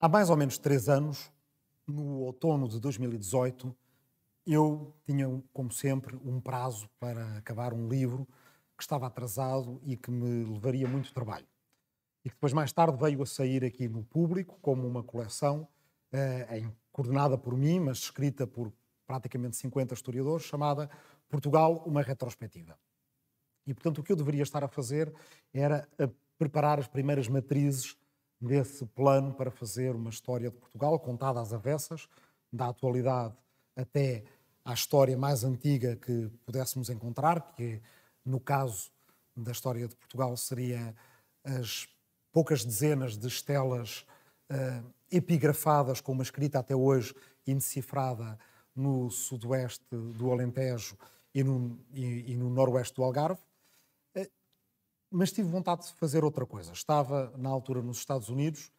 Há mais ou menos três anos, no outono de 2018, eu tinha, como sempre, um prazo para acabar um livro que estava atrasado e que me levaria muito trabalho. E que depois, mais tarde, veio a sair aqui no público como uma coleção eh, coordenada por mim, mas escrita por praticamente 50 historiadores, chamada Portugal, uma retrospectiva. E, portanto, o que eu deveria estar a fazer era a preparar as primeiras matrizes desse plano para fazer uma história de Portugal contada às avessas, da atualidade até à história mais antiga que pudéssemos encontrar, que no caso da história de Portugal seria as poucas dezenas de estelas uh, epigrafadas com uma escrita até hoje indecifrada no sudoeste do Alentejo e no, e, e no noroeste do Algarve, mas tive vontade de fazer outra coisa. Estava, na altura, nos Estados Unidos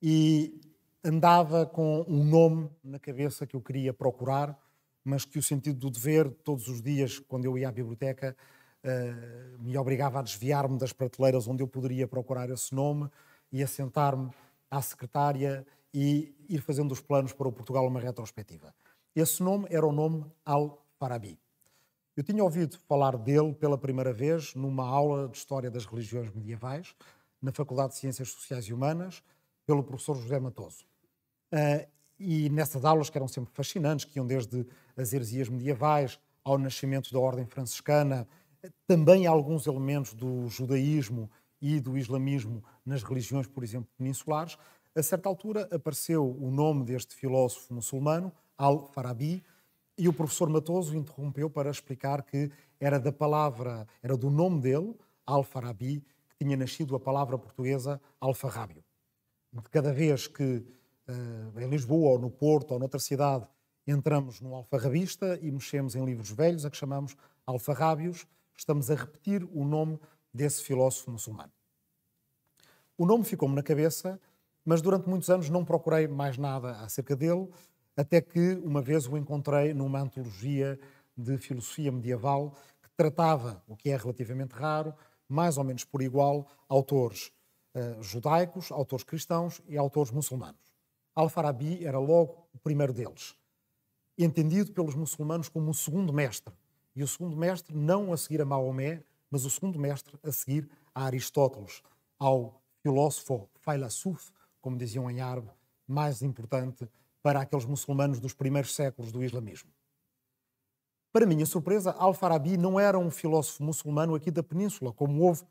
e andava com um nome na cabeça que eu queria procurar, mas que o sentido do dever, todos os dias, quando eu ia à biblioteca, eh, me obrigava a desviar-me das prateleiras onde eu poderia procurar esse nome e a sentar-me à secretária e ir fazendo os planos para o Portugal uma retrospectiva. Esse nome era o nome Al-Farabi. Eu tinha ouvido falar dele pela primeira vez numa aula de História das Religiões Medievais, na Faculdade de Ciências Sociais e Humanas, pelo professor José Matoso. Uh, e nessas aulas, que eram sempre fascinantes, que iam desde as heresias medievais ao nascimento da Ordem Franciscana, também alguns elementos do judaísmo e do islamismo nas religiões, por exemplo, peninsulares, a certa altura apareceu o nome deste filósofo muçulmano, Al-Farabi, e o professor Matoso interrompeu para explicar que era da palavra, era do nome dele, Alfarabi, que tinha nascido a palavra portuguesa alfarrábio. De cada vez que eh, em Lisboa, ou no Porto, ou noutra cidade, entramos no alfarrabista e mexemos em livros velhos, a que chamamos alfarrábios, estamos a repetir o nome desse filósofo muçulmano. O nome ficou-me na cabeça, mas durante muitos anos não procurei mais nada acerca dele, até que uma vez o encontrei numa antologia de filosofia medieval que tratava, o que é relativamente raro, mais ou menos por igual, autores uh, judaicos, autores cristãos e autores muçulmanos. Al-Farabi era logo o primeiro deles, entendido pelos muçulmanos como o segundo mestre, e o segundo mestre não a seguir a Maomé, mas o segundo mestre a seguir a Aristóteles, ao filósofo, failasuf, como diziam em árabe, mais importante para aqueles muçulmanos dos primeiros séculos do islamismo. Para minha surpresa, Al-Farabi não era um filósofo muçulmano aqui da península, como houve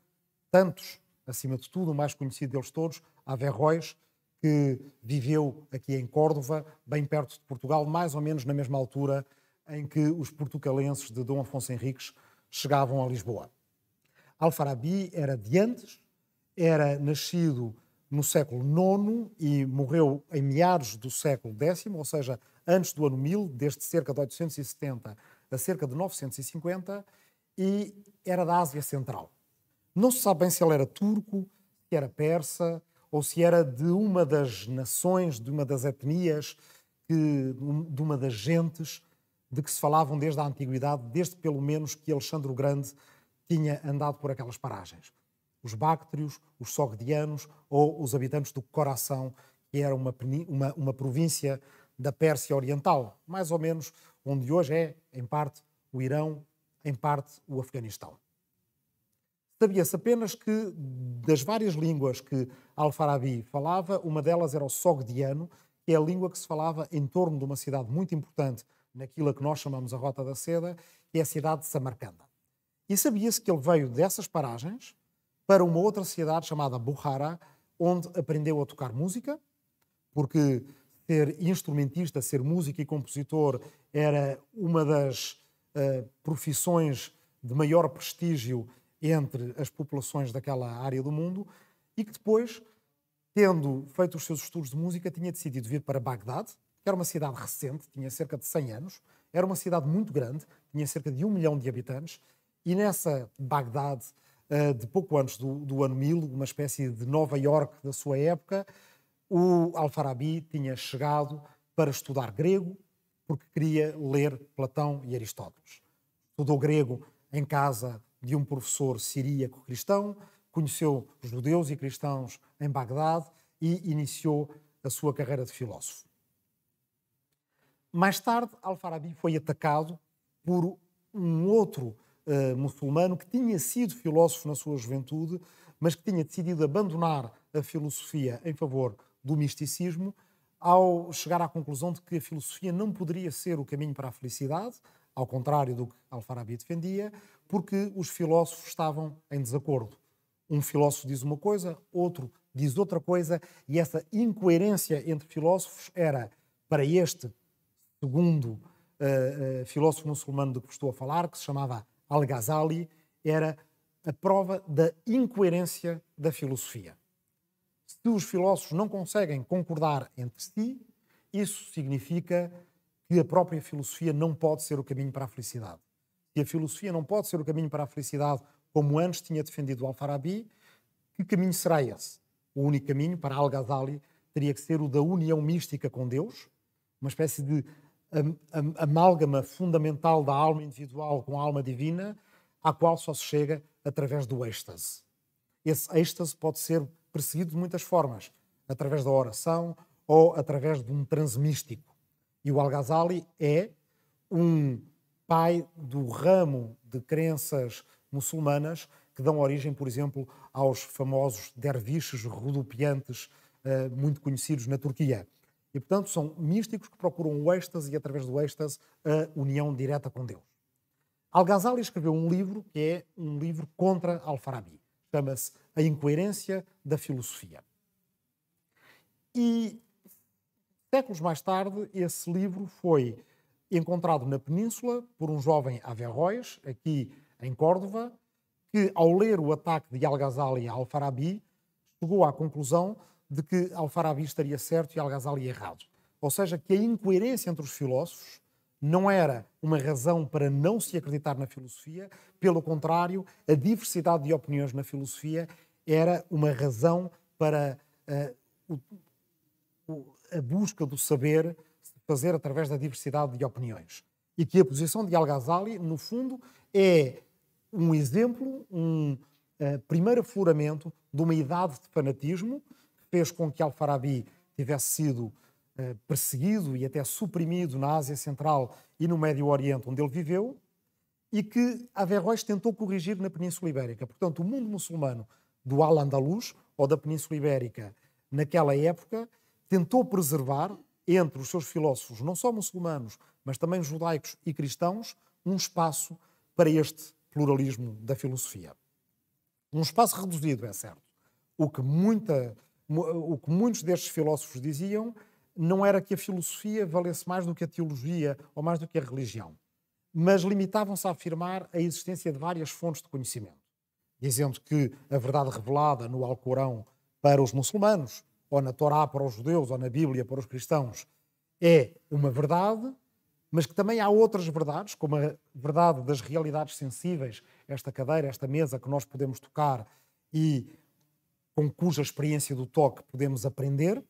tantos, acima de tudo, o mais conhecido deles todos, Averroes, que viveu aqui em Córdoba, bem perto de Portugal, mais ou menos na mesma altura em que os portugalenses de Dom Afonso Henriques chegavam a Lisboa. Al-Farabi era de antes, era nascido no século IX e morreu em meados do século X, ou seja, antes do ano 1000, desde cerca de 870 a cerca de 950, e era da Ásia Central. Não se sabe bem se ele era turco, se era persa, ou se era de uma das nações, de uma das etnias, de uma das gentes de que se falavam desde a antiguidade, desde pelo menos que Alexandre o Grande tinha andado por aquelas paragens os Báctrios, os Sogdianos ou os habitantes do Coração, que era uma, uma, uma província da Pérsia Oriental, mais ou menos onde hoje é, em parte, o Irão, em parte, o Afeganistão. Sabia-se apenas que, das várias línguas que Al-Farabi falava, uma delas era o sogdiano, que é a língua que se falava em torno de uma cidade muito importante naquilo que nós chamamos a Rota da Seda, que é a cidade de Samarcanda. E sabia-se que ele veio dessas paragens, para uma outra cidade chamada Bukhara, onde aprendeu a tocar música, porque ser instrumentista, ser músico e compositor era uma das uh, profissões de maior prestígio entre as populações daquela área do mundo, e que depois, tendo feito os seus estudos de música, tinha decidido vir para Bagdade, que era uma cidade recente, tinha cerca de 100 anos, era uma cidade muito grande, tinha cerca de um milhão de habitantes, e nessa Bagdade eh, de pouco antes do, do ano 1000, uma espécie de Nova York da sua época. O Alfarabi tinha chegado para estudar grego, porque queria ler Platão e Aristóteles. Estudou grego em casa de um professor siríaco cristão, conheceu judeus e cristãos em Bagdade e iniciou a sua carreira de filósofo. Mais tarde, Al-Farabi foi atacado por um outro uh, muçulmano que tinha sido filósofo na sua juventude, mas que tinha decidido abandonar a filosofia em favor do misticismo, ao chegar à conclusão de que a filosofia não poderia ser o caminho para a felicidade, ao contrário do que Al Farabi defendia, porque os filósofos estavam em desacordo. Um filósofo diz uma coisa, outro diz outra coisa, e essa incoerência entre filósofos era, para este segundo uh, uh, filósofo muçulmano de que estou a falar, que se chamava Al-Ghazali era a prova da incoerência da filosofia. Se os filósofos não conseguem concordar entre si, isso significa que a própria filosofia não pode ser o caminho para a felicidade. E a filosofia não pode ser o caminho para a felicidade, como antes tinha defendido Al-Farabi, que caminho será esse? O único caminho para Al-Ghazali teria que ser o da união mística com Deus, uma espécie de a, amálgama fundamental da alma individual com a alma divina, à qual só se chega através do êxtase. Esse êxtase pode ser perseguido de muitas formas, através da oração ou através de um transe místico. E o Al-Ghazali é um pai do ramo de crenças muçulmanas que dão origem, por exemplo, aos famosos derviches rodopiantes eh, muito conhecidos na Turquia. E, portanto, são místicos que procuram o êxtase e, através do êxtase, a união direta com Deus. Al-Ghazali escreveu um livro que é um livro contra Al-Farabi. Chama-se A Incoerência da Filosofia. E, séculos mais tarde, esse livro foi encontrado na Península por um jovem Averroes, aqui em Córdoba, que, ao ler o ataque de Al-Ghazali a Al-Farabi, chegou à conclusão de que Al-Farabi estaria certo e Al-Ghazali errado. Ou seja, que a incoerência entre os filósofos não era uma razão para não se acreditar na filosofia, pelo contrário, a diversidade de opiniões na filosofia era uma razão para uh, o, o, a busca do saber fazer através da diversidade de opiniões. E que a posição de Al-Ghazali, no fundo, é um exemplo, um uh, primeiro afloramento de uma idade de fanatismo fez com que Al-Farabi tivesse sido eh, perseguido e até suprimido na Ásia Central e no Médio Oriente, onde ele viveu, e que Averroes tentou corrigir na Península Ibérica. Portanto, o mundo muçulmano do Al-Andalus, ou da Península Ibérica, naquela época, tentou preservar entre os seus filósofos, não só muçulmanos, mas também judaicos e cristãos, um espaço para este pluralismo da filosofia. Um espaço reduzido, é certo, o que muita o que muitos destes filósofos diziam não era que a filosofia valesse mais do que a teologia ou mais do que a religião, mas limitavam-se a afirmar a existência de várias fontes de conhecimento, dizendo que a verdade revelada no Alcorão para os muçulmanos, ou na Torá para os judeus, ou na Bíblia para os cristãos, é uma verdade, mas que também há outras verdades, como a verdade das realidades sensíveis, esta cadeira, esta mesa que nós podemos tocar e com cuja experiência do toque podemos aprender,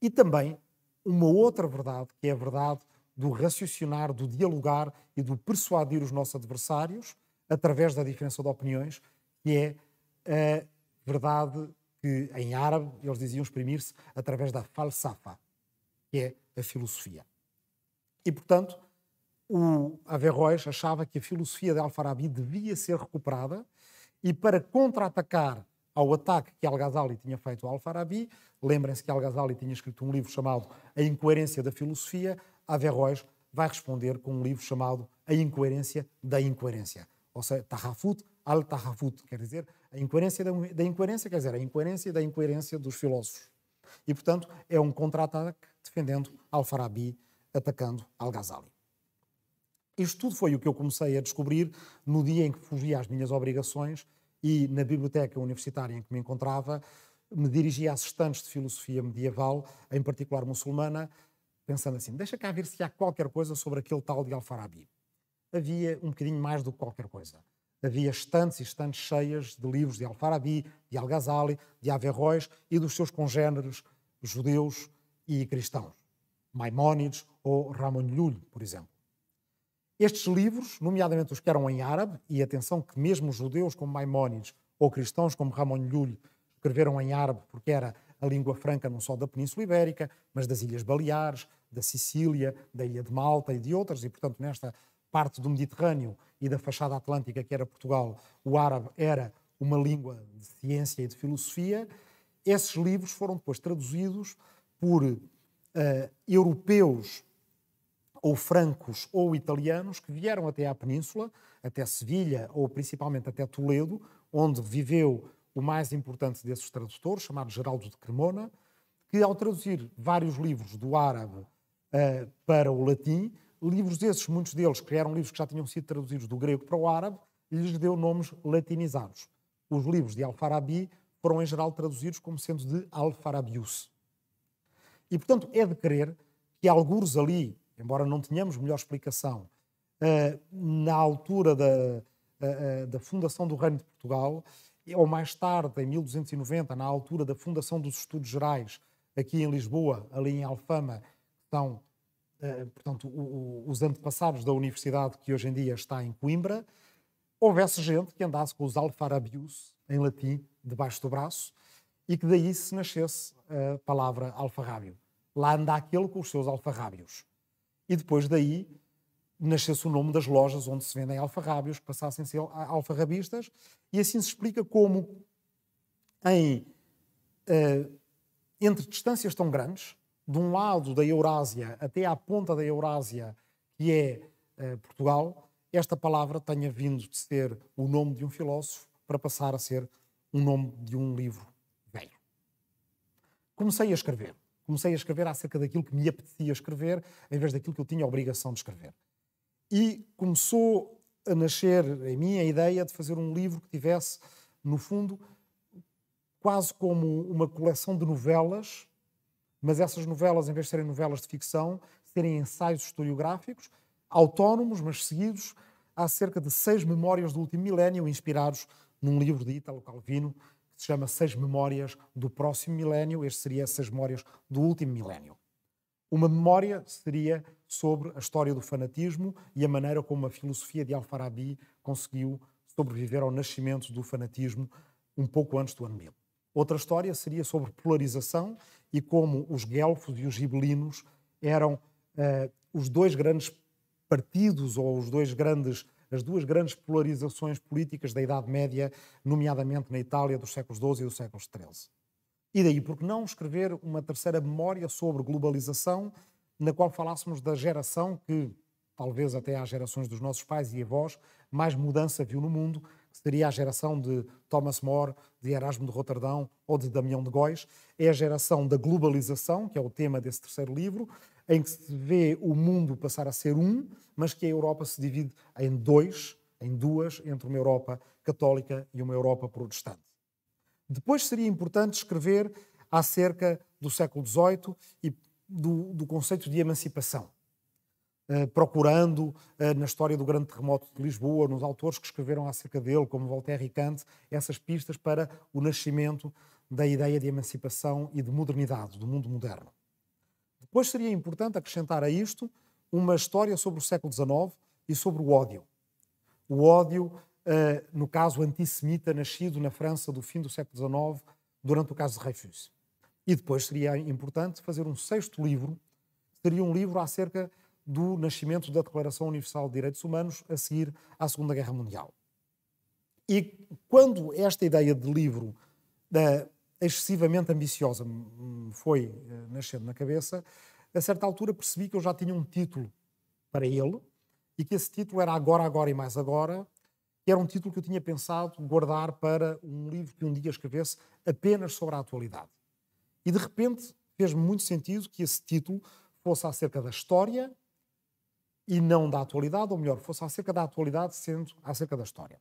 e também uma outra verdade, que é a verdade do raciocinar, do dialogar e do persuadir os nossos adversários através da diferença de opiniões, que é a verdade que em árabe eles diziam exprimir-se através da falsafa, que é a filosofia. E, portanto, o Averroes achava que a filosofia de Alfarabi devia ser recuperada e, para contra-atacar ao ataque que Al-Ghazali tinha feito ao Al-Farabi. Lembrem-se que Al-Ghazali tinha escrito um livro chamado A Incoerência da Filosofia. Averroes vai responder com um livro chamado A Incoerência da Incoerência. Ou seja, Tarrafut al-Tarrafut, quer dizer, a incoerência da, incoerência, quer dizer, a incoerência da incoerência dos filósofos. E, portanto, é um contra-ataque defendendo Al-Farabi, atacando Al-Ghazali. Isto tudo foi o que eu comecei a descobrir no dia em que fugi às minhas obrigações e na biblioteca universitária em que me encontrava, me dirigia a estantes de filosofia medieval, em particular muçulmana, pensando assim: deixa cá ver se há qualquer coisa sobre aquele tal de Al-Farabi. Havia um bocadinho mais do que qualquer coisa. Havia estantes e estantes cheias de livros de Al-Farabi, de Al-Ghazali, de Averroes e dos seus congêneres judeus e cristãos, Maimónides ou Ramon Llull, por exemplo. Estes livros, nomeadamente os que eram em árabe, e atenção que mesmo judeus como Maimónides ou cristãos como Ramon Llull escreveram em árabe porque era a língua franca não só da Península Ibérica, mas das Ilhas Baleares, da Sicília, da Ilha de Malta e de outras, e portanto nesta parte do Mediterrâneo e da fachada atlântica que era Portugal, o árabe era uma língua de ciência e de filosofia. Esses livros foram depois traduzidos por uh, europeus ou francos ou italianos que vieram até à península, até Sevilha ou principalmente até Toledo, onde viveu o mais importante desses tradutores, chamado Geraldo de Cremona, que ao traduzir vários livros do árabe uh, para o latim, livros esses, muitos deles que eram livros que já tinham sido traduzidos do grego para o árabe, lhes deu nomes latinizados. Os livros de Al-Farabi foram em geral traduzidos como sendo de Al-Farabius. E portanto é de crer que alguns ali embora não tenhamos melhor explicação, eh, na altura da, eh, eh, da fundação do Reino de Portugal, ou mais tarde, em 1290, na altura da fundação dos Estudos Gerais, aqui em Lisboa, ali em Alfama, estão portanto, os antepassados da universidade que hoje em dia está em Coimbra, houvesse gente que andasse com os alfarabius, em latim, debaixo do braço, e que daí se nascesse a palavra alfarrábio. Lá anda aquele com os seus alfarrábios e depois daí nasceu-se o nome das lojas onde se vendem alfarrábios, que passassem a ser alfarrabistas, e assim se explica como, em, uh, entre distâncias tão grandes, de um lado da Eurásia até à ponta da Eurásia, que é uh, Portugal, esta palavra tenha vindo de ser o nome de um filósofo para passar a ser o nome de um livro velho. Comecei a escrever comecei a escrever acerca daquilo que me apetecia escrever, em vez daquilo que eu tinha a obrigação de escrever. E começou a nascer em mim a ideia de fazer um livro que tivesse, no fundo, quase como uma coleção de novelas, mas essas novelas, em vez de serem novelas de ficção, serem ensaios historiográficos, autónomos, mas seguidos, há cerca de seis memórias do último milénio, inspirados num livro de Italo Calvino, que se chama Seis Memórias do Próximo Milénio, este seria Seis Memórias do Último Milénio. Uma memória seria sobre a história do fanatismo e a maneira como a filosofia de Al-Farabi conseguiu sobreviver ao nascimento do fanatismo um pouco antes do ano 1000. Outra história seria sobre polarização e como os guelfos e os gibelinos eram eh, os dois grandes partidos ou os dois grandes as duas grandes polarizações políticas da Idade Média, nomeadamente na Itália dos séculos XII e dos séculos XIII. E daí, por que não escrever uma terceira memória sobre globalização, na qual falássemos da geração que, talvez até às gerações dos nossos pais e avós, mais mudança viu no mundo, que seria a geração de Thomas More, de Erasmo de Roterdão ou de Damião de Góis, é a geração da globalização, que é o tema desse terceiro livro, em que se vê o mundo passar a ser um, mas que a Europa se divide em dois, em duas, entre uma Europa católica e uma Europa protestante. Depois seria importante escrever acerca do século XVIII e do, do conceito de emancipação, eh, procurando eh, na história do grande terremoto de Lisboa, nos autores que escreveram acerca dele, como Voltaire e Kant, essas pistas para o nascimento da ideia de emancipação e de modernidade, do mundo moderno. Depois seria importante acrescentar a isto uma história sobre o século XIX e sobre o ódio. O ódio, eh, no caso antissemita, nascido na França do fim do século XIX, durante o caso de Reifus. E depois seria importante fazer um sexto livro, seria um livro acerca do nascimento da Declaração Universal de Direitos Humanos a seguir à Segunda Guerra Mundial. E quando esta ideia de livro eh, excessivamente ambiciosa me foi eh, nascendo na cabeça, a certa altura percebi que eu já tinha um título para ele e que esse título era Agora, Agora e Mais Agora, que era um título que eu tinha pensado guardar para um livro que um dia escrevesse apenas sobre a atualidade. E de repente fez-me muito sentido que esse título fosse acerca da história e não da atualidade, ou melhor, fosse acerca da atualidade sendo acerca da história.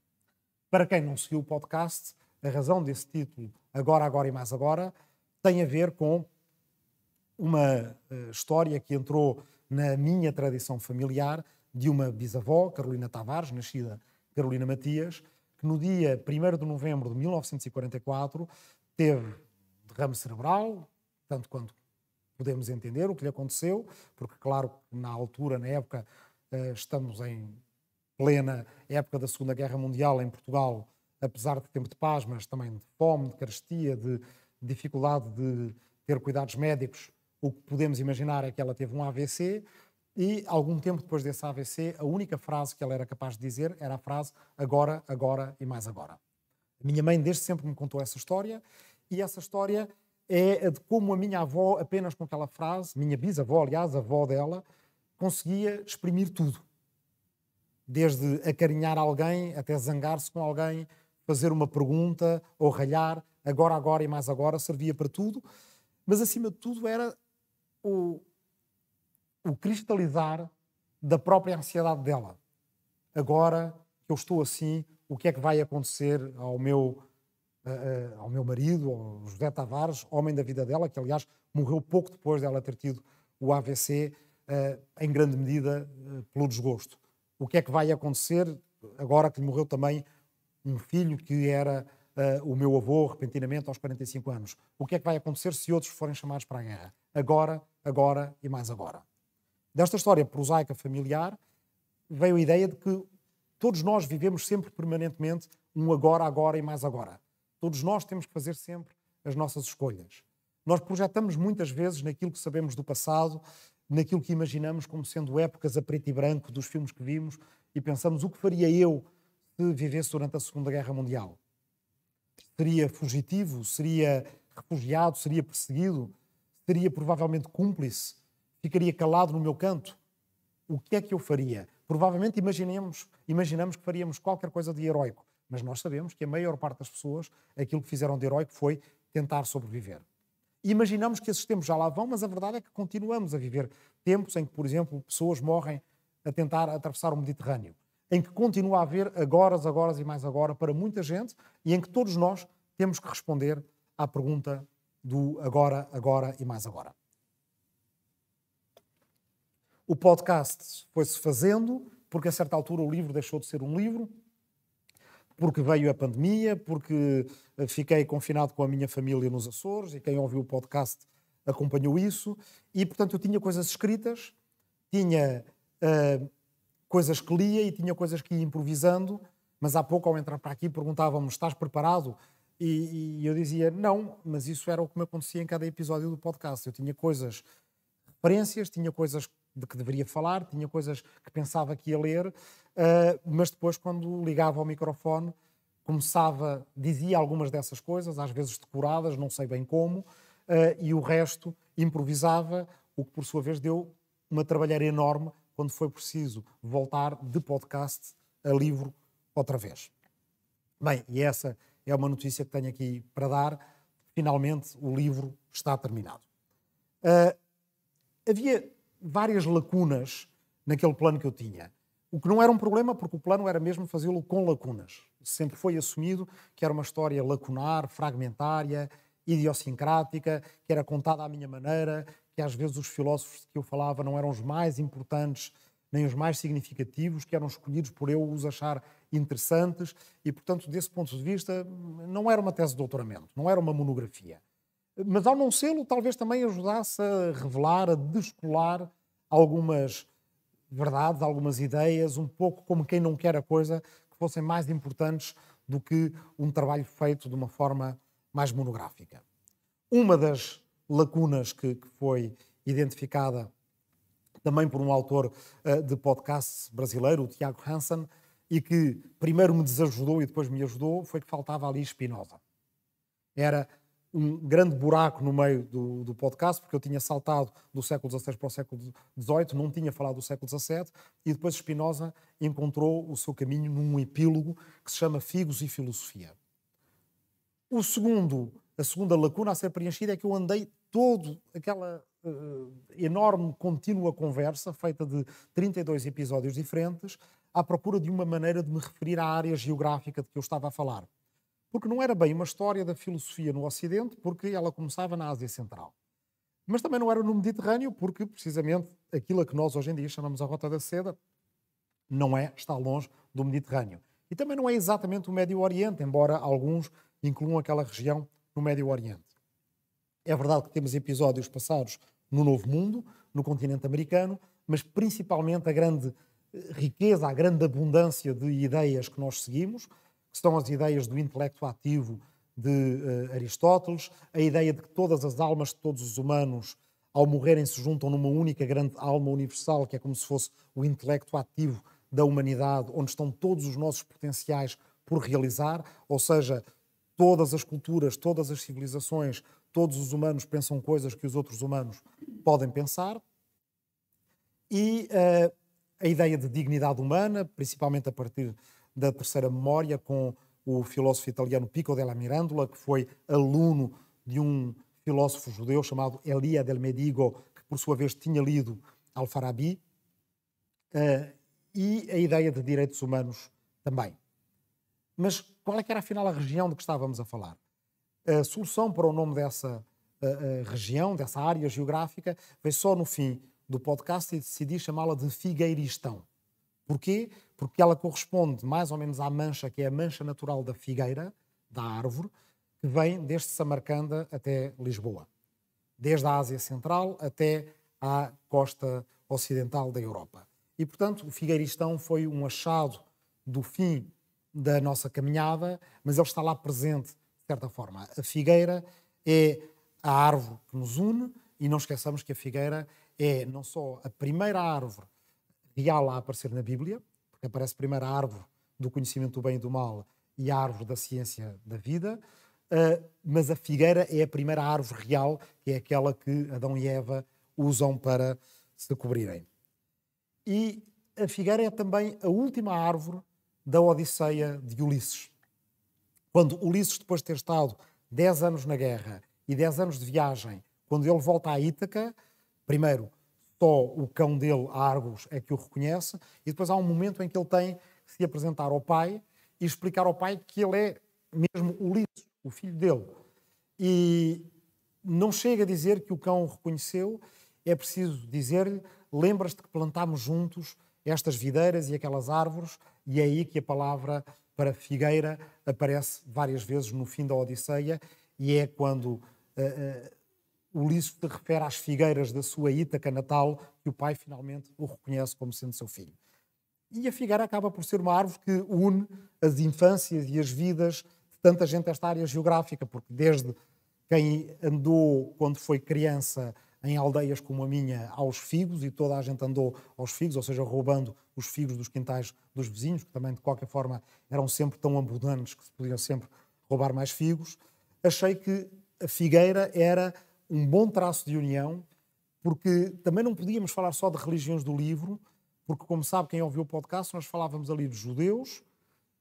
Para quem não seguiu o podcast, a razão desse título, Agora, Agora e Mais Agora, tem a ver com uma eh, história que entrou na minha tradição familiar de uma bisavó, Carolina Tavares, nascida Carolina Matias, que no dia 1 de novembro de 1944 teve derrame cerebral, tanto quanto podemos entender o que lhe aconteceu, porque, claro, na altura, na época, eh, estamos em plena época da Segunda Guerra Mundial em Portugal, apesar de tempo de paz, mas também de fome, de carestia, de dificuldade de ter cuidados médicos, o que podemos imaginar é que ela teve um AVC e algum tempo depois desse AVC, a única frase que ela era capaz de dizer era a frase agora, agora e mais agora. A minha mãe desde sempre me contou essa história e essa história é de como a minha avó, apenas com aquela frase, minha bisavó, aliás, a avó dela, conseguia exprimir tudo. Desde acarinhar alguém até zangar-se com alguém, fazer uma pergunta ou ralhar, agora, agora e mais agora, servia para tudo. Mas, acima de tudo, era o, o cristalizar da própria ansiedade dela. Agora que eu estou assim, o que é que vai acontecer ao meu, ao meu marido, ao José Tavares, homem da vida dela, que aliás morreu pouco depois dela ter tido o AVC, eh, em grande medida eh, pelo desgosto. O que é que vai acontecer agora que lhe morreu também um filho que era uh, o meu avô repentinamente aos 45 anos. O que é que vai acontecer se outros forem chamados para a guerra? Agora, agora e mais agora. Desta história prosaica familiar veio a ideia de que todos nós vivemos sempre permanentemente um agora, agora e mais agora. Todos nós temos que fazer sempre as nossas escolhas. Nós projetamos muitas vezes naquilo que sabemos do passado, naquilo que imaginamos como sendo épocas a preto e branco dos filmes que vimos e pensamos o que faria eu se vivesse durante a Segunda Guerra Mundial? Seria fugitivo? Seria refugiado? Seria perseguido? Seria provavelmente cúmplice? Ficaria calado no meu canto? O que é que eu faria? Provavelmente imaginemos, imaginamos que faríamos qualquer coisa de heróico, mas nós sabemos que a maior parte das pessoas, aquilo que fizeram de heróico foi tentar sobreviver. Imaginamos que esses tempos já lá vão, mas a verdade é que continuamos a viver tempos em que, por exemplo, pessoas morrem a tentar atravessar o Mediterrâneo em que continua a haver agora, agora e mais agora para muita gente e em que todos nós temos que responder à pergunta do agora, agora e mais agora. O podcast foi-se fazendo, porque a certa altura o livro deixou de ser um livro, porque veio a pandemia, porque eh, fiquei confinado com a minha família nos Açores e quem ouviu o podcast acompanhou isso. E, portanto, eu tinha coisas escritas, tinha uh, coisas que lia e tinha coisas que ia improvisando, mas há pouco, ao entrar para aqui, perguntavam-me: estás preparado? E, e, eu dizia: não, mas isso era o que me acontecia em cada episódio do podcast. Eu tinha coisas, referências, tinha coisas de que deveria falar, tinha coisas que pensava que ia ler, uh, mas depois, quando ligava ao microfone, começava, dizia algumas dessas coisas, às vezes decoradas, não sei bem como, uh, e o resto improvisava, o que por sua vez deu uma trabalhar enorme quando foi preciso voltar de podcast a livro outra vez. Bem, e essa é uma notícia que tenho aqui para dar. Finalmente, o livro está terminado. Uh, havia várias lacunas naquele plano que eu tinha. O que não era um problema, porque o plano era mesmo fazê-lo com lacunas. Sempre foi assumido que era uma história lacunar, fragmentária, idiosincrática, que era contada à minha maneira, que às vezes os filósofos que eu falava não eram os mais importantes nem os mais significativos, que eram escolhidos por eu os achar interessantes, e portanto, desse ponto de vista, não era uma tese de doutoramento, não era uma monografia. Mas ao não sê-lo, talvez também ajudasse a revelar, a descolar algumas verdades, algumas ideias, um pouco como quem não quer a coisa, que fossem mais importantes do que um trabalho feito de uma forma mais monográfica. Uma das lacunas que, que foi identificada também por um autor uh, de podcast brasileiro, o Tiago Hansen, e que primeiro me desajudou e depois me ajudou, foi que faltava ali Espinosa. Era um grande buraco no meio do, do, podcast, porque eu tinha saltado do século XVI para o século XVIII, não tinha falado do século XVII, e depois Spinoza encontrou o seu caminho num epílogo que se chama Figos e Filosofia. O segundo a segunda lacuna a ser preenchida é que eu andei todo aquela uh, enorme, contínua conversa, feita de 32 episódios diferentes, à procura de uma maneira de me referir à área geográfica de que eu estava a falar. Porque não era bem uma história da filosofia no Ocidente, porque ela começava na Ásia Central. Mas também não era no Mediterrâneo, porque precisamente aquilo a que nós hoje em dia chamamos a Rota da Seda não é, está longe do Mediterrâneo. E também não é exatamente o Médio Oriente, embora alguns incluam aquela região no Médio Oriente. É verdade que temos episódios passados no Novo Mundo, no continente americano, mas principalmente a grande eh, riqueza, a grande abundância de ideias que nós seguimos, que são as ideias do intelecto ativo de uh, Aristóteles, a ideia de que todas as almas de todos os humanos, ao morrerem, se juntam numa única grande alma universal, que é como se fosse o intelecto ativo da humanidade, onde estão todos os nossos potenciais por realizar, ou seja, todas as culturas, todas as civilizações, todos os humanos pensam coisas que os outros humanos podem pensar. E uh, a ideia de dignidade humana, principalmente a partir da terceira memória, com o filósofo italiano Pico della Mirandola, que foi aluno de um filósofo judeu chamado Elia del Medigo, que por sua vez tinha lido Al-Farabi, uh, e a ideia de direitos humanos também. Mas qual é que era afinal a região de que estávamos a falar? A solução para o nome dessa região, dessa área geográfica, veio só no fim do podcast e decidi chamá-la de Figueiristão. Porquê? Porque ela corresponde mais ou menos à mancha, que é a mancha natural da figueira, da árvore, que vem desde Samarcanda até Lisboa, desde a Ásia Central até à costa ocidental da Europa. E, portanto, o Figueiristão foi um achado do fim da nossa caminhada, mas ele está lá presente, de certa forma. A figueira é a árvore que nos une e não esqueçamos que a figueira é não só a primeira árvore real a aparecer na Bíblia, porque aparece primeiro a árvore do conhecimento do bem e do mal e a árvore da ciência da vida, eh, mas a figueira é a primeira árvore real, que é aquela que Adão e Eva usam para se cobrirem. E a figueira é também a última árvore da Odisseia de Ulisses. Quando Ulisses, depois de ter estado 10 anos na guerra e 10 anos de viagem, quando ele volta à Ítaca, primeiro só o cão dele, Argos, é que o reconhece, e depois há um momento em que ele tem que se apresentar ao pai e explicar ao pai que ele é mesmo Ulisses, o filho dele. E não chega a dizer que o cão o reconheceu, é preciso dizer-lhe: lembras-te que plantámos juntos estas videiras e aquelas árvores e é aí que a palavra para figueira aparece várias vezes no fim da Odisseia, e é quando uh, uh, Ulisses se refere às figueiras da sua Ítaca natal que o pai finalmente o reconhece como sendo seu filho. E a figueira acaba por ser uma árvore que une as infâncias e as vidas de tanta gente desta área geográfica, porque desde quem andou quando foi criança em aldeias como a minha aos figos e toda a gente andou aos figos, ou seja, roubando os figos dos quintais dos vizinhos, que também de qualquer forma eram sempre tão abundantes que se podiam sempre roubar mais figos. Achei que a figueira era um bom traço de união, porque também não podíamos falar só de religiões do livro, porque, como sabe quem ouviu o podcast, nós falávamos ali de judeus,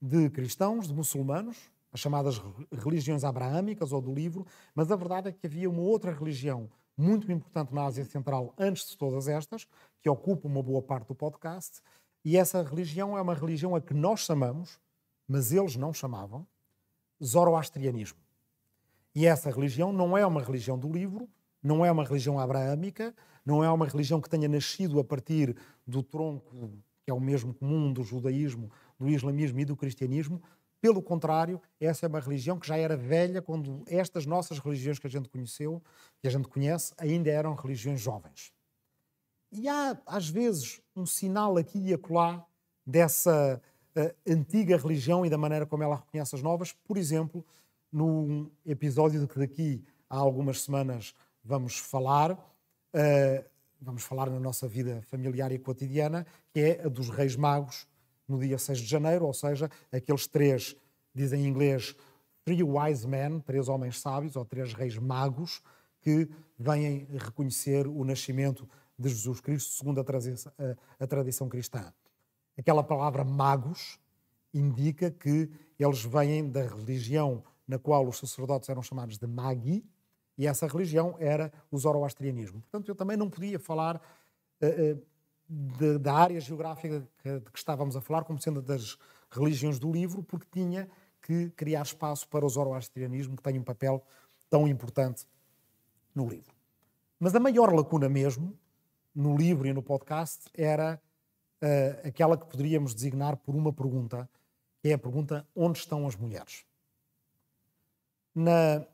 de cristãos, de muçulmanos, as chamadas religiões abraâmicas ou do livro, mas a verdade é que havia uma outra religião muito importante na Ásia Central, antes de todas estas, que ocupa uma boa parte do podcast, e essa religião é uma religião a que nós chamamos, mas eles não chamavam, zoroastrianismo. E essa religião não é uma religião do livro, não é uma religião abraâmica, não é uma religião que tenha nascido a partir do tronco, que é o mesmo comum do judaísmo, do islamismo e do cristianismo, pelo contrário, essa é uma religião que já era velha quando estas nossas religiões que a gente conheceu, que a gente conhece, ainda eram religiões jovens. E há, às vezes, um sinal aqui e acolá dessa uh, antiga religião e da maneira como ela reconhece as novas. Por exemplo, num episódio de que daqui a algumas semanas vamos falar, uh, vamos falar na nossa vida familiar e cotidiana, que é a dos Reis Magos no dia 6 de janeiro, ou seja, aqueles três, dizem em inglês, three wise men, três homens sábios ou três reis magos, que vêm reconhecer o nascimento de Jesus Cristo segundo a, a, a tradição cristã. Aquela palavra magos indica que eles vêm da religião na qual os sacerdotes eram chamados de magi, e essa religião era o zoroastrianismo. Portanto, eu também não podia falar uh, uh, de, da área geográfica que, de que estávamos a falar, como sendo das religiões do livro, porque tinha que criar espaço para o zoroastrianismo, que tem um papel tão importante no livro. Mas a maior lacuna mesmo, no livro e no podcast, era uh, aquela que poderíamos designar por uma pergunta, que é a pergunta: onde estão as mulheres? Na,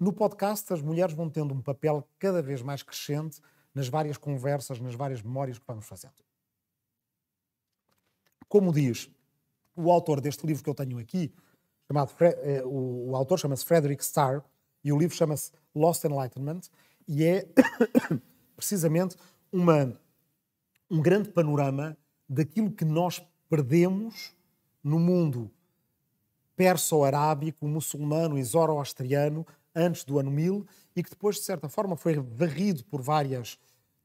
no podcast, as mulheres vão tendo um papel cada vez mais crescente nas várias conversas, nas várias memórias que vamos fazendo. Como diz o autor deste livro que eu tenho aqui, chamado, eh, o, autor chama-se Frederick Starr, e o livro chama-se Lost Enlightenment, e é precisamente uma, um grande panorama daquilo que nós perdemos no mundo perso-arábico, muçulmano e zoroastriano antes do ano 1000 e que depois, de certa forma, foi varrido por várias,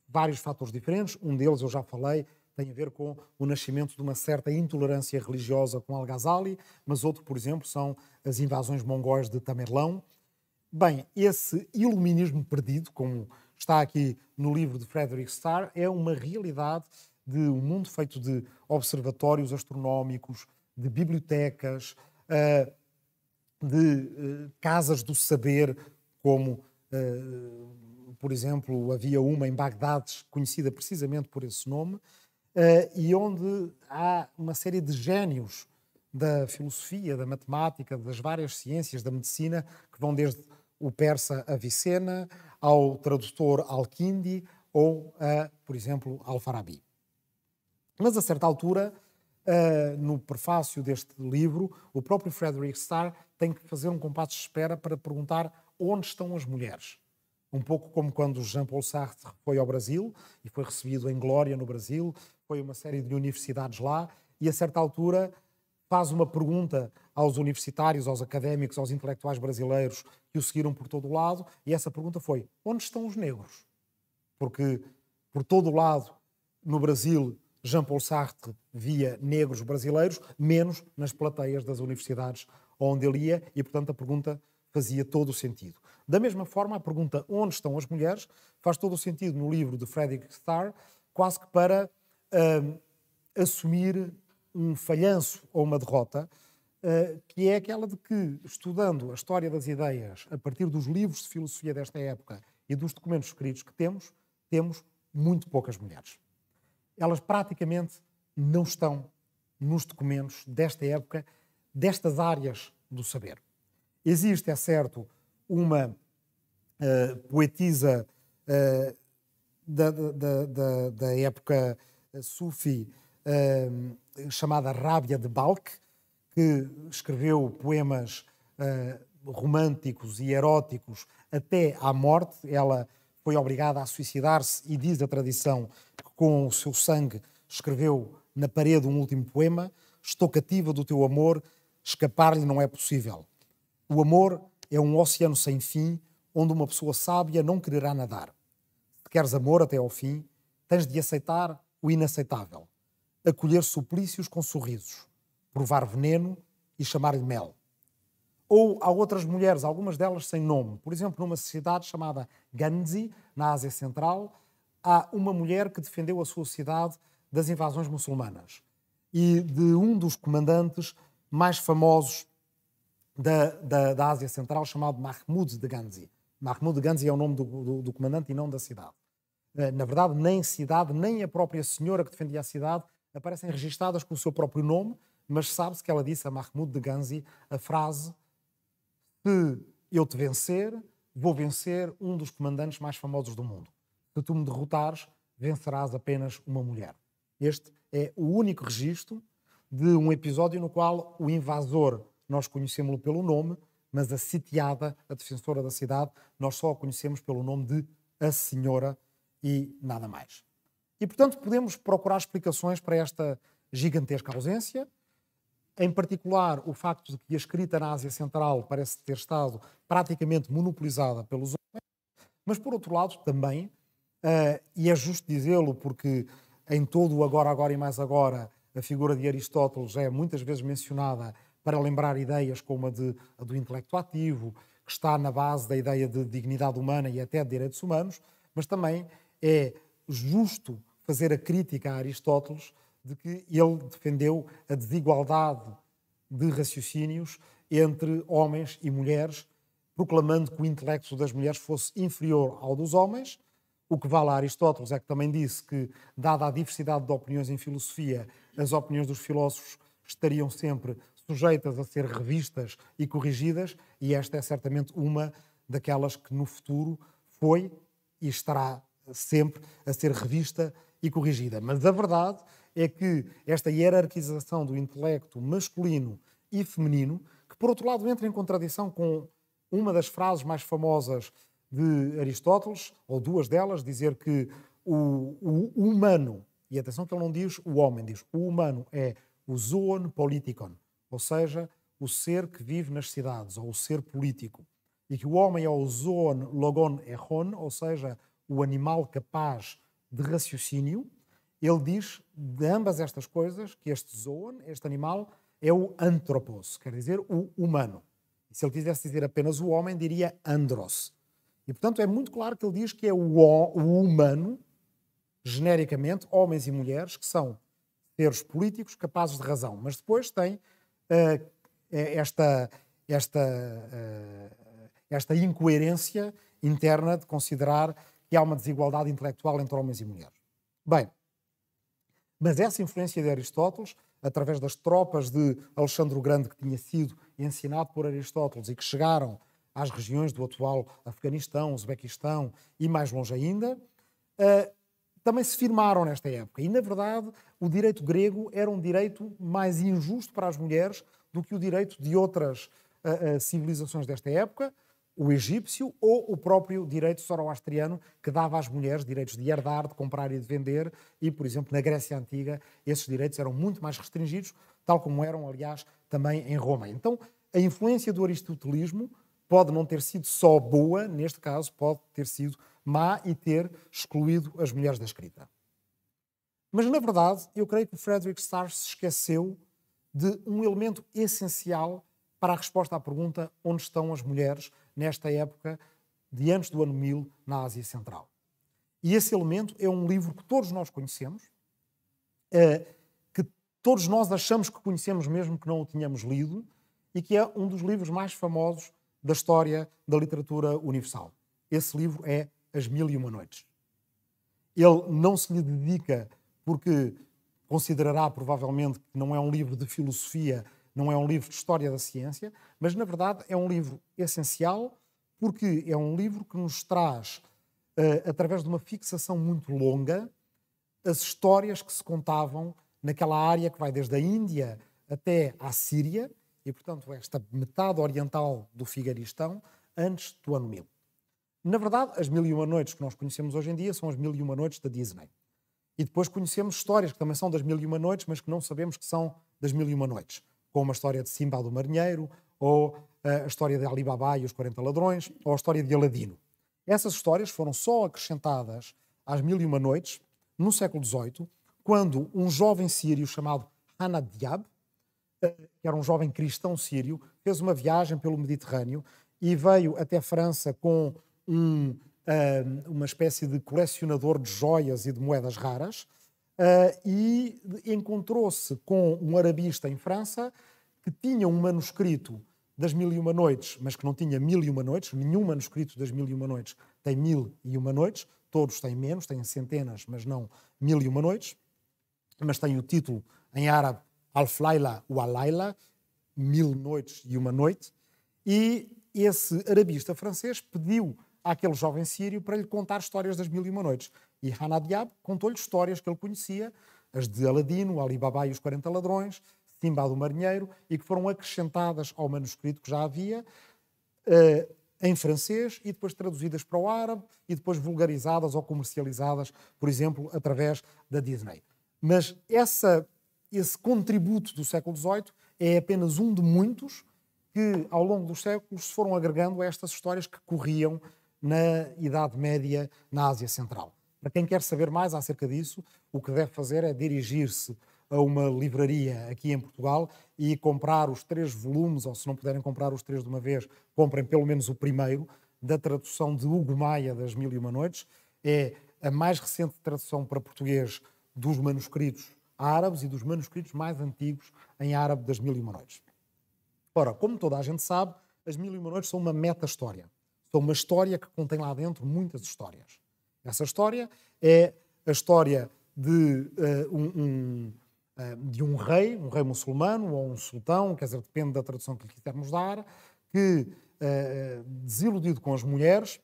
vários fatores diferentes. Um deles, eu já falei, tem a ver com o nascimento de uma certa intolerância religiosa com Al-Ghazali, mas outro, por exemplo, são as invasões mongóis de Tamerlão. Bem, esse iluminismo perdido, como está aqui no livro de Frederick Starr, é uma realidade de um mundo feito de observatórios astronómicos, de bibliotecas, uh, de eh, casas do saber, como, eh, por exemplo, havia uma em Bagdades, conhecida precisamente por esse nome, eh, e onde há uma série de gênios da filosofia, da matemática, das várias ciências, da medicina, que vão desde o persa Avicena ao tradutor Al-Kindi ou por exemplo, Al-Farabi. Mas a certa altura, no prefácio deste livro, o próprio Frederick Starr tem que fazer um compasso de espera para perguntar onde estão as mulheres. Um pouco como quando Jean-Paul Sartre foi ao Brasil e foi recebido em glória no Brasil, foi uma série de universidades lá e a certa altura faz uma pergunta aos universitários, aos académicos, aos intelectuais brasileiros que o seguiram por todo o lado e essa pergunta foi: onde estão os negros? Porque por todo o lado no Brasil Jean-Paul Sartre via negros brasileiros, menos nas plateias das universidades onde ele ia, e portanto a pergunta fazia todo o sentido. Da mesma forma, a pergunta onde estão as mulheres faz todo o sentido no livro de Frederick Starr, quase que para uh, assumir um falhanço ou uma derrota, uh, que é aquela de que, estudando a história das ideias a partir dos livros de filosofia desta época e dos documentos escritos que temos, temos muito poucas mulheres. Elas praticamente não estão nos documentos desta época, destas áreas do saber. Existe, é certo, uma uh, poetisa uh, da, da, da, da, época eh, sufi uh, chamada Rábia de Balk, que escreveu poemas românticos e eróticos até à morte. Ela foi obrigada a suicidar-se e diz a tradição que com o seu sangue escreveu na parede um último poema. Estou cativa do teu amor, Escapar-lhe não é possível. O amor é um oceano sem fim onde uma pessoa sábia não quererá nadar. Se queres amor até ao fim, tens de aceitar o inaceitável, acolher suplícios com sorrisos, provar veneno e chamar-lhe mel. Ou há outras mulheres, algumas delas sem nome. Por exemplo, numa cidade chamada Ganzi, na Ásia Central, há uma mulher que defendeu a sua cidade das invasões muçulmanas e de um dos comandantes mais famosos da, da, da Ásia Central, chamado Mahmud de Gandhi. Mahmud de Gandhi é o nome do, do, do comandante e não da cidade. Eh, na verdade, nem cidade, nem a própria senhora que defendia a cidade aparecem registadas com o seu próprio nome, mas sabe-se que ela disse a Mahmud de Gandhi a frase: Se eu te vencer, vou vencer um dos comandantes mais famosos do mundo. Se tu me derrotares, vencerás apenas uma mulher. Este é o único registro de um episódio no qual o invasor, nós conhecemos-lo pelo nome, mas a sitiada, a defensora da cidade, nós só a conhecemos pelo nome de a Senhora e nada mais. E, portanto, podemos procurar explicações para esta gigantesca ausência, em particular o facto de que a escrita na Ásia Central parece ter estado praticamente monopolizada pelos homens, mas, por outro lado, também, uh, e é justo dizê-lo porque em todo o agora, agora e mais agora, a figura de Aristóteles é muitas vezes mencionada para lembrar ideias como a, de, a do intelecto ativo, que está na base da ideia de dignidade humana e até de direitos humanos, mas também é justo fazer a crítica a Aristóteles de que ele defendeu a desigualdade de raciocínios entre homens e mulheres, proclamando que o intelecto das mulheres fosse inferior ao dos homens o que vale a Aristóteles é que também disse que, dada a diversidade de opiniões em filosofia, as opiniões dos filósofos estariam sempre sujeitas a ser revistas e corrigidas, e esta é certamente uma daquelas que no futuro foi e estará sempre a ser revista e corrigida. Mas a verdade é que esta hierarquização do intelecto masculino e feminino, que por outro lado entra em contradição com uma das frases mais famosas de Aristóteles, ou duas delas, dizer que o, o humano, e atenção que ele não diz o homem, diz o humano é o zoon politikon, ou seja, o ser que vive nas cidades, ou o ser político. E que o homem é o zoon logon erron, ou seja, o animal capaz de raciocínio. Ele diz de ambas estas coisas que este zoon, este animal, é o antropos, quer dizer, o humano. E se ele quisesse dizer apenas o homem, diria andros. E, portanto, é muito claro que ele diz que é o, o humano, genericamente, homens e mulheres, que são seres políticos capazes de razão. Mas depois tem uh, esta, esta, uh, esta incoerência interna de considerar que há uma desigualdade intelectual entre homens e mulheres. Bem, mas essa influência de Aristóteles, através das tropas de Alexandre o Grande, que tinha sido ensinado por Aristóteles e que chegaram às regiões do atual Afeganistão, Uzbequistão e mais longe ainda, eh, também se firmaram nesta época. E, na verdade, o direito grego era um direito mais injusto para as mulheres do que o direito de outras eh, eh, civilizações desta época, o egípcio ou o próprio direito zoroastriano, que dava às mulheres direitos de herdar, de comprar e de vender, e, por exemplo, na Grécia Antiga, esses direitos eram muito mais restringidos, tal como eram, aliás, também em Roma. Então, a influência do aristotelismo pode não ter sido só boa, neste caso, pode ter sido má e ter excluído as mulheres da escrita. Mas, na verdade, eu creio que Frederick Starr se esqueceu de um elemento essencial para a resposta à pergunta onde estão as mulheres nesta época de antes do ano 1000 na Ásia Central. E esse elemento é um livro que todos nós conhecemos, eh, que todos nós achamos que conhecemos mesmo que não o tínhamos lido, e que é um dos livros mais famosos da história da literatura universal. Esse livro é As Mil e Uma Noites. Ele não se lhe dedica porque considerará provavelmente que não é um livro de filosofia, não é um livro de história da ciência, mas na verdade é um livro essencial porque é um livro que nos traz, eh, através de uma fixação muito longa, as histórias que se contavam naquela área que vai desde a Índia até à Síria, e, portanto, esta metade oriental do Figaristão, antes do ano 1000. Na verdade, as mil e uma noites que nós conhecemos hoje em dia são as mil e uma noites da Disney. E depois conhecemos histórias que também são das mil e uma noites, mas que não sabemos que são das mil e uma noites, como a história de Simba do Marinheiro, ou eh, a história de Alibaba e os 40 ladrões, ou a história de Aladino. Essas histórias foram só acrescentadas às mil e uma noites, no século XVIII, quando um jovem sírio chamado Hanad Diab, que era um jovem cristão sírio, fez uma viagem pelo Mediterrâneo e veio até França com um, eh, uma espécie de colecionador de joias e de moedas raras eh, e encontrou-se com um arabista em França que tinha um manuscrito das Mil e Uma Noites, mas que não tinha Mil e Uma Noites, nenhum manuscrito das Mil e Uma Noites tem Mil e Uma Noites, todos têm menos, têm centenas, mas não Mil e Uma Noites, mas tem o título em árabe Al-Flaila ou Alaila, Mil Noites e Uma Noite, e esse arabista francês pediu àquele jovem sírio para lhe contar histórias das Mil e Uma Noites. E Hanadiab contou-lhe histórias que ele conhecia, as de Aladino, Ali Baba e os 40 Ladrões, Simba do Marinheiro, e que foram acrescentadas ao manuscrito que já havia, uh, em francês e depois traduzidas para o árabe e depois vulgarizadas ou comercializadas, por exemplo, através da Disney. Mas essa esse contributo do século XVIII é apenas um de muitos que, ao longo dos séculos, se foram agregando a estas histórias que corriam na Idade Média na Ásia Central. Para quem quer saber mais acerca disso, o que deve fazer é dirigir-se a uma livraria aqui em Portugal e comprar os três volumes, ou se não puderem comprar os três de uma vez, comprem pelo menos o primeiro, da tradução de Hugo Maia das Mil e Uma Noites. É a mais recente tradução para português dos manuscritos árabes e dos manuscritos mais antigos em árabe das Mil e Uma Noites. Ora, como toda a gente sabe, as Mil e Uma Noites são uma meta-história. São uma história que contém lá dentro muitas histórias. Essa história é a história de, uh, um, um, uh, de um rei, um rei muçulmano ou um sultão, quer dizer, depende da tradução que lhe quisermos dar, que, uh, desiludido com as mulheres,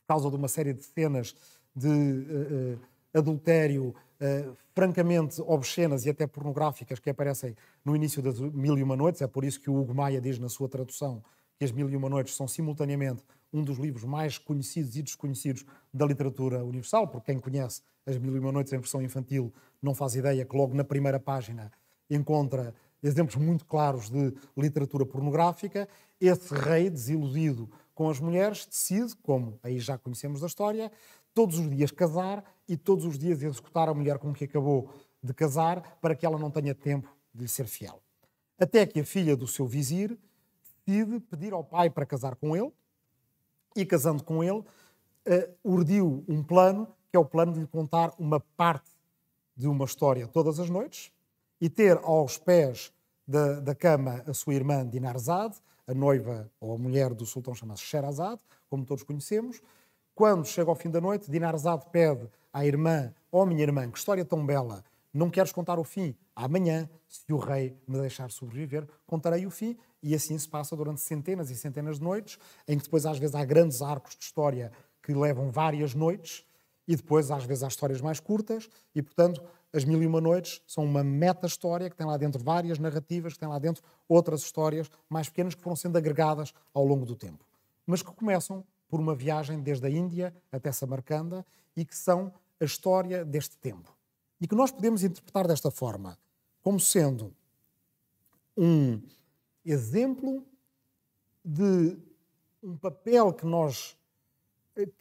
por causa de uma série de cenas de adultério, uh, francamente obscenas e até pornográficas que aparecem no início das Mil e Uma Noites. É por isso que o Hugo Maia diz na sua tradução que as Mil e Uma Noites são simultaneamente um dos livros mais conhecidos e desconhecidos da literatura universal, porque quem conhece as Mil e Uma Noites em versão infantil não faz ideia que logo na primeira página encontra exemplos muito claros de literatura pornográfica. Esse rei, desiludido com as mulheres, decide, como aí já conhecemos da história, todos os dias casar e todos os dias executar a mulher com que acabou de casar para que ela não tenha tempo de lhe ser fiel. Até que a filha do seu vizir decide pedir ao pai para casar com ele e, casando com ele, uh, urdiu um plano que é o plano de lhe contar uma parte de uma história todas as noites e ter aos pés da, da cama a sua irmã Dinarzade, a noiva ou a mulher do sultão chamada se Sherazade, como todos conhecemos, quando chega ao fim da noite, Dinarzade pede à irmã, ó oh, minha irmã, que história tão bela, não queres contar o fim? Amanhã, se o rei me deixar sobreviver, contarei o fim. E assim se passa durante centenas e centenas de noites, em que depois às vezes há grandes arcos de história que levam várias noites, e depois às vezes há histórias mais curtas, e portanto as Mil e Uma Noites são uma meta-história que tem lá dentro várias narrativas, que tem lá dentro outras histórias mais pequenas que foram sendo agregadas ao longo do tempo, mas que começam por uma viagem desde a Índia até Samarcanda e que são a história deste tempo. E que nós podemos interpretar desta forma, como sendo um exemplo de um papel que nós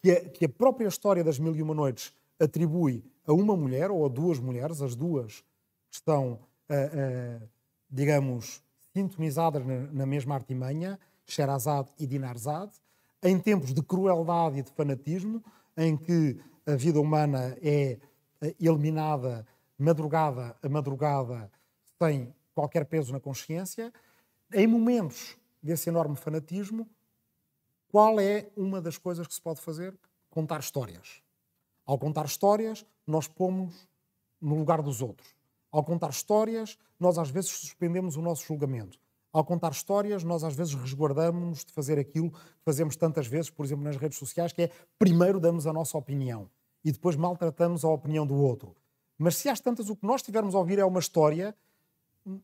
que a, que a, própria história das Mil e Uma Noites atribui a uma mulher ou a duas mulheres, as duas estão, uh, uh, digamos, sintonizadas na, na, mesma artimanha, Sherazade e Dinarzade, em tempos de crueldade e de fanatismo, em que a vida humana é eh, eliminada madrugada a madrugada sem qualquer peso na consciência, em momentos desse enorme fanatismo, qual é uma das coisas que se pode fazer? Contar histórias. Ao contar histórias, nós pomos no lugar dos outros. Ao contar histórias, nós às vezes suspendemos o nosso julgamento. Ao contar histórias, nós às vezes resguardamos de fazer aquilo que fazemos tantas vezes, por exemplo, nas redes sociais, que é primeiro damos a nossa opinião e depois maltratamos a opinião do outro. Mas se às tantas o que nós tivermos a ouvir é uma história,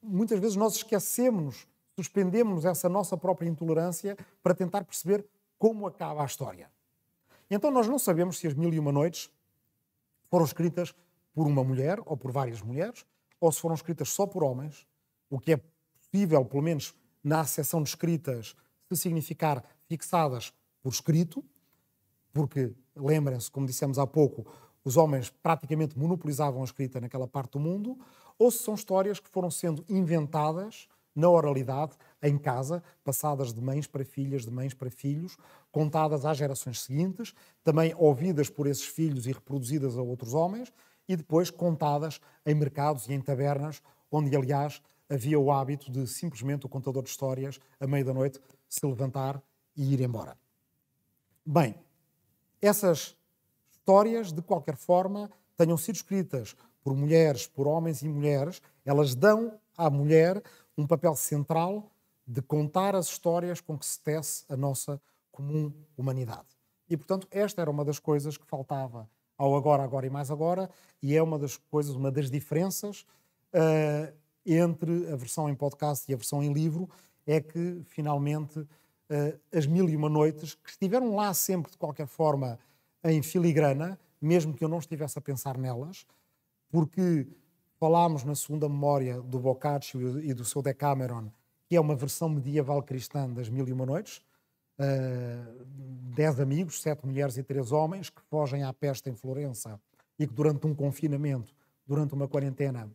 muitas vezes nós esquecemos, suspendemos essa nossa própria intolerância para tentar perceber como acaba a história. Então nós não sabemos se as Mil e Uma Noites foram escritas por uma mulher ou por várias mulheres, ou se foram escritas só por homens, o que é possível, pelo menos na acessão de escritas, se significar fixadas por escrito, porque, lembrem-se, como dissemos há pouco, os homens praticamente monopolizavam a escrita naquela parte do mundo, ou se são histórias que foram sendo inventadas na oralidade, em casa, passadas de mães para filhas, de mães para filhos, contadas às gerações seguintes, também ouvidas por esses filhos e reproduzidas a outros homens, e depois contadas em mercados e em tabernas, onde, aliás, havia o hábito de simplesmente o contador de histórias, à meia da noite, se levantar e ir embora. Bem, essas histórias, de qualquer forma, tenham sido escritas por mulheres, por homens e mulheres, elas dão à mulher um papel central de contar as histórias com que se tece a nossa comum humanidade. E, portanto, esta era uma das coisas que faltava ao agora, agora e mais agora, e é uma das coisas, uma das diferenças uh, entre a versão em podcast e a versão em livro é que finalmente uh, as Mil e Uma Noites, que estiveram lá sempre de qualquer forma em filigrana, mesmo que eu não estivesse a pensar nelas, porque falámos na segunda memória do Boccaccio e do seu Decameron, que é uma versão medieval cristã das Mil e Uma Noites, uh, dez amigos, sete mulheres e três homens, que fogem à peste em Florença e que durante um confinamento, durante uma quarentena,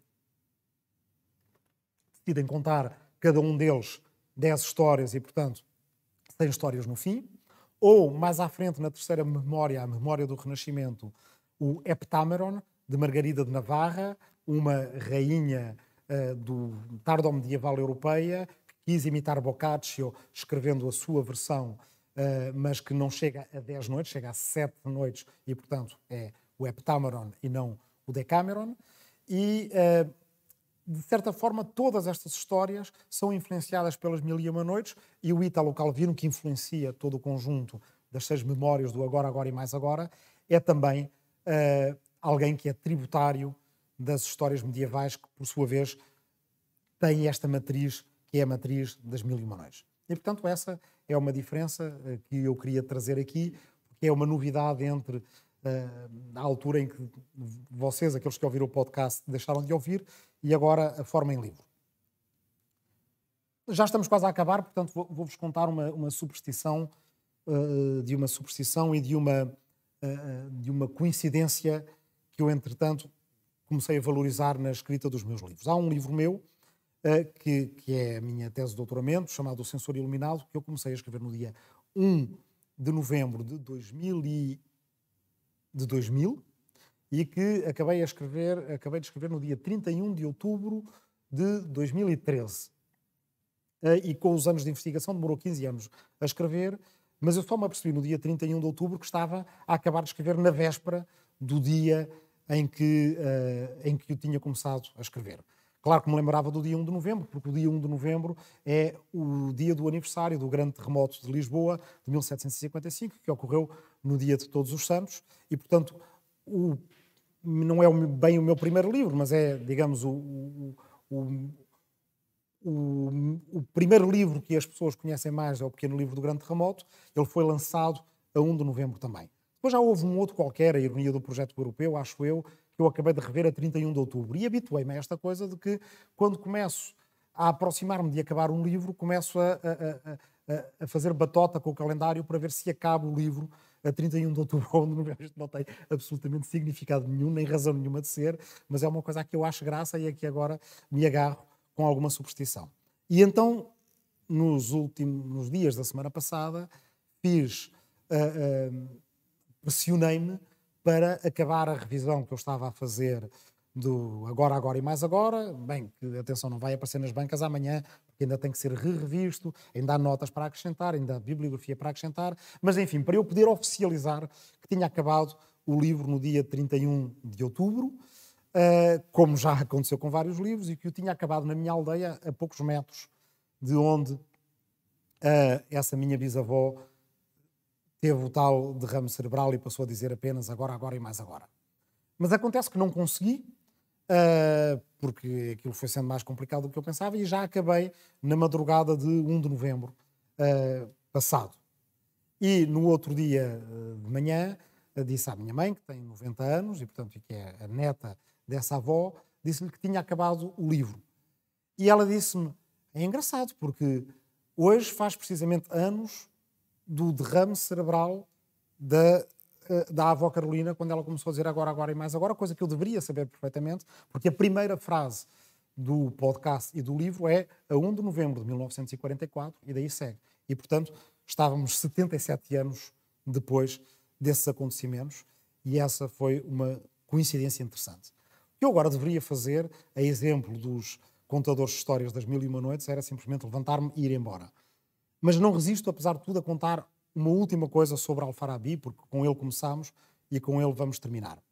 tido em contar cada um deles 10 histórias e, portanto, 100 histórias no fim. Ou, mais à frente, na terceira memória, a Memória do Renascimento, o Heptameron, de Margarida de Navarra, uma rainha uh, do tardo medieval europeia, que quis imitar Boccaccio, escrevendo a sua versão, uh, mas que não chega a 10 noites, chega a 7 noites, e, portanto, é o Heptameron e não o Decameron. E uh, de certa forma, todas estas histórias são influenciadas pelas Mil e Uma Noites e o Ítalo Calvino, que influencia todo o conjunto das seis memórias do Agora, Agora e Mais Agora, é também uh, alguém que é tributário das histórias medievais que, por sua vez, têm esta matriz, que é a matriz das Mil e Uma Noites. E, portanto, essa é uma diferença eh, que eu queria trazer aqui, porque é uma novidade entre uh, a altura em que vocês, aqueles que ouviram o podcast, deixaram de ouvir, e agora a forma em livro. Já estamos quase a acabar, portanto vou-vos contar uma, uma superstição eh, de uma superstição e de uma, eh, eh, de uma coincidência que eu, entretanto, comecei a valorizar na escrita dos meus livros. Há um livro meu, que, que é a minha tese de doutoramento, chamado O Sensor Iluminado, que eu comecei a escrever no dia 1 de novembro de 2000, e, de 2000 e que acabei, a escrever, acabei de escrever no dia 31 de outubro de 2013. Eh, e com os anos de investigação demorou 15 anos a escrever, mas eu só me apercebi no dia 31 de outubro que estava a acabar de escrever na véspera do dia em que, eh, em que eu tinha começado a escrever. Claro que me lembrava do dia 1 de novembro, porque o dia 1 de novembro é o dia do aniversário do grande terremoto de Lisboa de 1755, que ocorreu no dia de Todos os Santos, e portanto o não é bem o meu primeiro livro, mas é, digamos, o, o, o, o, primeiro livro que as pessoas conhecem mais é o Pequeno Livro do Grande Terremoto. Ele foi lançado a 1 de novembro também. Depois já houve um outro qualquer, a ironia do projeto europeu, acho eu, que eu acabei de rever a 31 de outubro. E habituei-me a esta coisa de que, quando começo a aproximar-me de acabar um livro, começo a, a, a, a fazer batota com o calendário para ver se acabo o livro a 31 de outubro, onde isto não tem absolutamente significado nenhum, nem razão nenhuma de ser, mas é uma coisa a que eu acho graça e a é que agora me agarro com alguma superstição. E então, nos últimos dias da semana passada, fiz, uh, uh, pressionei-me para acabar a revisão que eu estava a fazer do agora, agora e mais agora. Bem, que atenção, não vai aparecer nas bancas amanhã, que ainda tem que ser revisto, ainda há notas para acrescentar, ainda há bibliografia para acrescentar, mas enfim, para eu poder oficializar que tinha acabado o livro no dia 31 de outubro, uh, como já aconteceu com vários livros, e que o tinha acabado na minha aldeia, a poucos metros de onde uh, essa minha bisavó teve o tal derrame cerebral e passou a dizer apenas agora, agora e mais agora. Mas acontece que não consegui, uh, porque aquilo foi sendo mais complicado do que eu pensava, e já acabei na madrugada de 1 de novembro uh, passado. E no outro dia ah, de manhã, disse à minha mãe, que tem 90 anos e, portanto, que é a neta dessa avó, disse-lhe que tinha acabado o livro. E ela disse-me: é engraçado, porque hoje faz precisamente anos do derrame cerebral da eh, da avó Carolina quando ela começou a dizer agora, agora e mais agora, coisa que eu deveria saber perfeitamente, porque a primeira frase do podcast e do livro é a 1 de novembro de 1944 e daí segue. E, portanto, estávamos 77 anos depois desses acontecimentos e essa foi uma coincidência interessante. O que eu agora deveria fazer, a exemplo dos contadores de histórias das Mil e Uma Noites, era simplesmente levantar-me e ir embora. Mas não resisto, apesar de tudo, a contar uma última coisa sobre Al-Farabi, porque com ele começamos e com ele vamos terminar.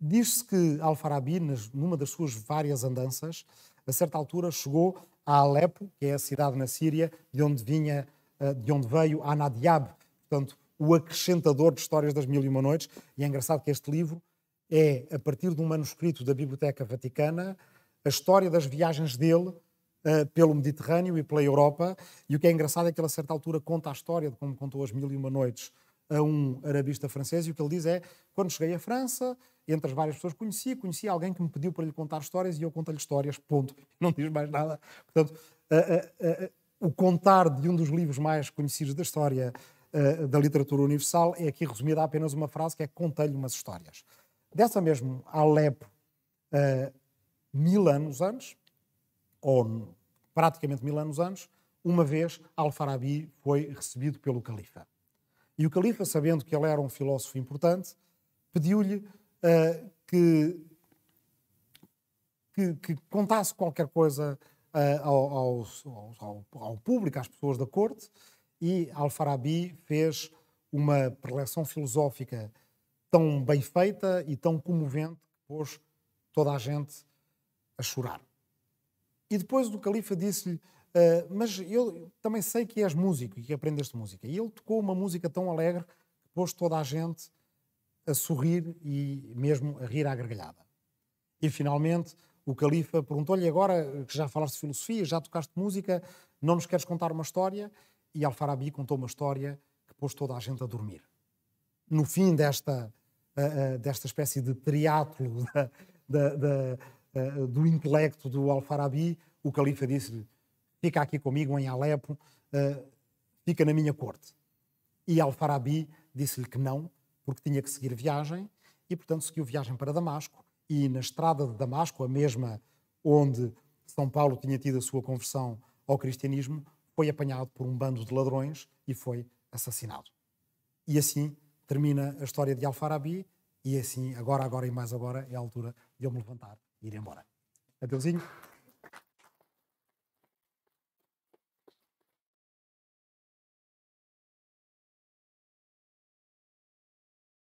Diz-se que Al-Farabi, numa das suas várias andanças, a certa altura chegou a Alepo, que é a cidade na Síria, de onde vinha, eh, de onde veio Anadiab, portanto, o acrescentador de histórias das mil e uma noites. E é engraçado que este livro é, a partir de um manuscrito da Biblioteca Vaticana, a história das viagens dele eh, pelo Mediterrâneo e pela Europa. E o que é engraçado é que ele, a certa altura, conta a história de como contou as Mil e Uma Noites a um arabista francês. E o que ele diz é: quando cheguei à França, entre as várias pessoas que conheci, conheci alguém que me pediu para lhe contar histórias e eu contei-lhe histórias, ponto. Não diz mais nada. Portanto, eh, eh, o contar de um dos livros mais conhecidos da história da literatura universal é aqui resumida a apenas uma frase que é contei-lhe umas histórias. Dessa mesmo Alepo, uh, mil anos antes, ou praticamente mil anos antes, uma vez Al-Farabi foi recebido pelo califa. E o califa, sabendo que ele era um filósofo importante, pediu-lhe uh, que, que, que, contasse qualquer coisa uh, ao, ao, ao, ao, público, às pessoas da corte, e Al-Farabi fez uma preleção filosófica tão bem feita e tão comovente que pôs toda a gente a chorar. E depois o califa disse-lhe: ah, Mas eu também sei que és músico e que aprendeste música. E ele tocou uma música tão alegre que pôs toda a gente a sorrir e mesmo a rir à gargalhada. E finalmente o califa perguntou-lhe: Agora que já falaste de filosofia, já tocaste música, não nos queres contar uma história? E Al-Farabi contou uma história que pôs toda a gente a dormir. No fim desta, uh, uh, desta espécie de triátulo da, da, da eh, do intelecto do Al-Farabi, o califa disse-lhe: fica aqui comigo em Alepo, eh, fica na minha corte. E Al-Farabi disse-lhe que não, porque tinha que seguir viagem, e portanto seguiu viagem para Damasco. E na estrada de Damasco, a mesma onde São Paulo tinha tido a sua conversão ao cristianismo, foi apanhado por um bando de ladrões e foi assassinado. E assim termina a história de Al-Farabi, e assim, agora, agora e mais agora, é a altura de eu me levantar ir embora. Adeusinho.